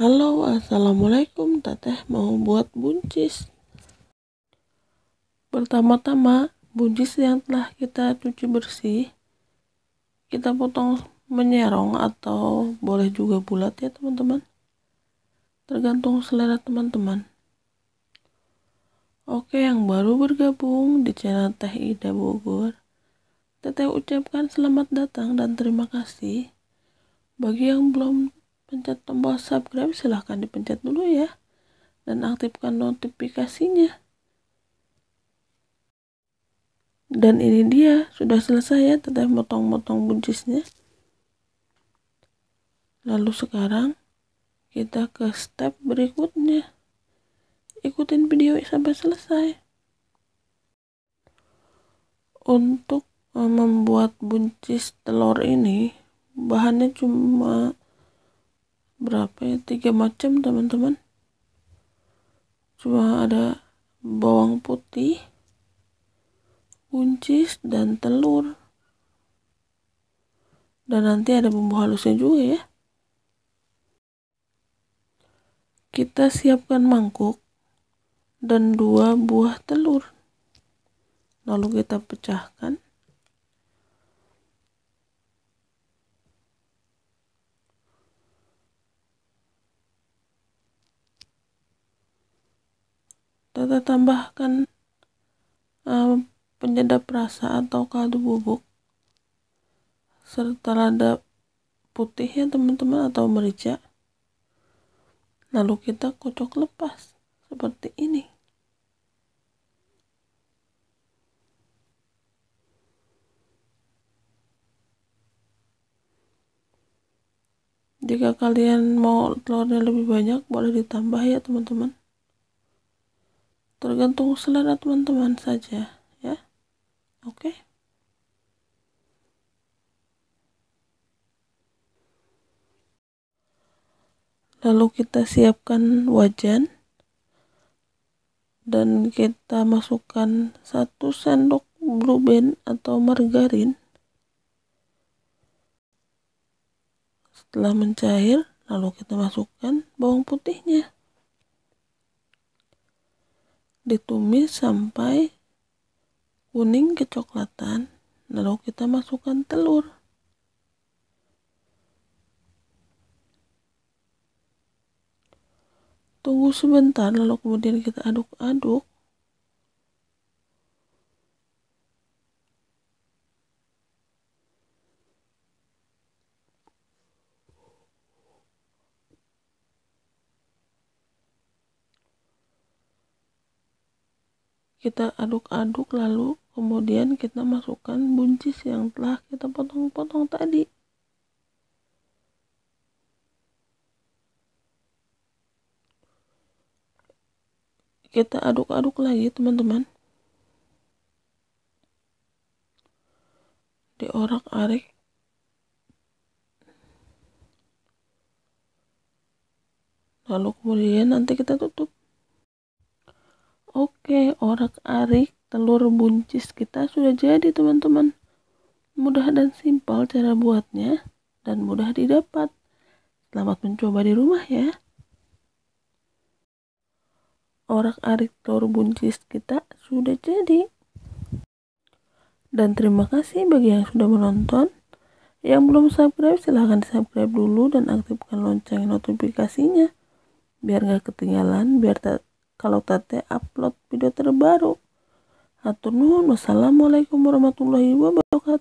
Halo, assalamualaikum. Teteh mau buat buncis. Pertama-tama, buncis yang telah kita cuci bersih, kita potong menyerong atau boleh juga bulat ya teman-teman. Tergantung selera teman-teman. Oke, yang baru bergabung di channel Teh Ida Bogor, Teteh ucapkan selamat datang dan terima kasih. Bagi yang belum pencet tombol subscribe silahkan dipencet dulu ya dan aktifkan notifikasinya dan ini dia sudah selesai ya teteh motong-motong buncisnya lalu sekarang kita ke step berikutnya ikutin video sampai selesai untuk eh, membuat buncis telur ini bahannya cuma berapa ya tiga macam teman-teman cuma ada bawang putih buncis dan telur dan nanti ada bumbu halusnya juga ya kita siapkan mangkuk dan dua buah telur lalu kita pecahkan kita tambahkan uh, penyedap rasa atau kaldu bubuk serta lada putih ya teman-teman atau merica lalu kita kocok lepas seperti ini jika kalian mau telurnya lebih banyak boleh ditambah ya teman-teman tergantung selera teman-teman saja ya oke okay? lalu kita siapkan wajan dan kita masukkan satu sendok blue band atau margarin setelah mencair lalu kita masukkan bawang putihnya ditumis sampai kuning kecoklatan nah, lalu kita masukkan telur tunggu sebentar lalu kemudian kita aduk-aduk kita aduk-aduk lalu kemudian kita masukkan buncis yang telah kita potong-potong tadi kita aduk-aduk lagi teman-teman diorak-arik lalu kemudian nanti kita tutup Oke, orak-arik telur buncis kita sudah jadi teman-teman. Mudah dan simpel cara buatnya dan mudah didapat. Selamat mencoba di rumah ya. Orak-arik telur buncis kita sudah jadi. Dan terima kasih bagi yang sudah menonton. Yang belum subscribe silahkan subscribe dulu dan aktifkan lonceng notifikasinya. Biar gak ketinggalan, biar tak kalau tante upload video terbaru. Atunun, Wassalamualaikum warahmatullahi wabarakatuh.